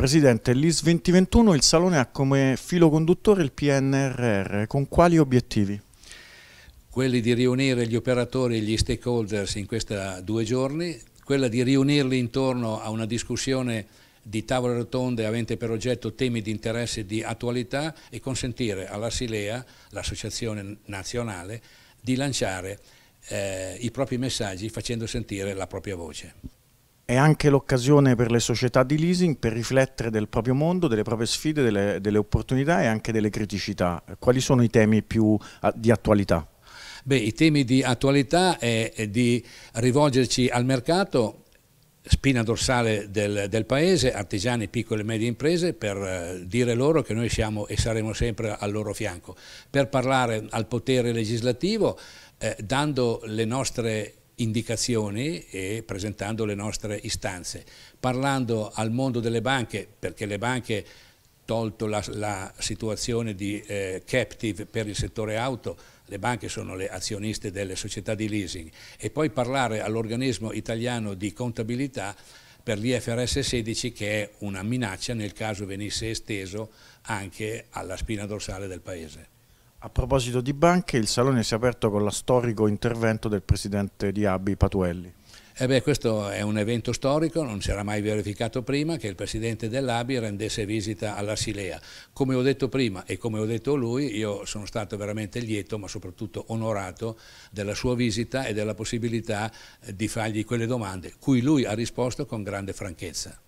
Presidente, l'IS 2021 il Salone ha come filo conduttore il PNRR, con quali obiettivi? Quelli di riunire gli operatori e gli stakeholders in questi due giorni, quella di riunirli intorno a una discussione di tavole rotonde avente per oggetto temi di interesse e di attualità e consentire all'Asilea, l'associazione nazionale, di lanciare eh, i propri messaggi facendo sentire la propria voce è anche l'occasione per le società di leasing per riflettere del proprio mondo, delle proprie sfide, delle, delle opportunità e anche delle criticità. Quali sono i temi più di attualità? Beh, i temi di attualità è, di rivolgerci al mercato spina dorsale del, del, paese, artigiani, piccole e medie imprese, per eh, dire loro che noi siamo e saremo sempre al loro fianco, per parlare al potere legislativo, eh, dando le nostre indicazioni e presentando le nostre istanze, parlando al mondo delle banche, perché le banche tolto la, la situazione di eh, captive per il settore auto, le banche sono le azioniste delle società di leasing e poi parlare all'organismo italiano di contabilità per l'IFRS 16 che è una minaccia nel caso venisse esteso anche alla spina dorsale del Paese. A proposito di banche, il Salone si è aperto con lo storico intervento del presidente di Abi Patuelli. Eh beh, questo è un evento storico, non si era mai verificato prima che il presidente dell'ABI rendesse visita alla Silea. Come ho detto prima e come ho detto lui, io sono stato veramente lieto ma soprattutto onorato della sua visita e della possibilità eh, di fargli quelle domande, cui lui ha risposto con grande franchezza.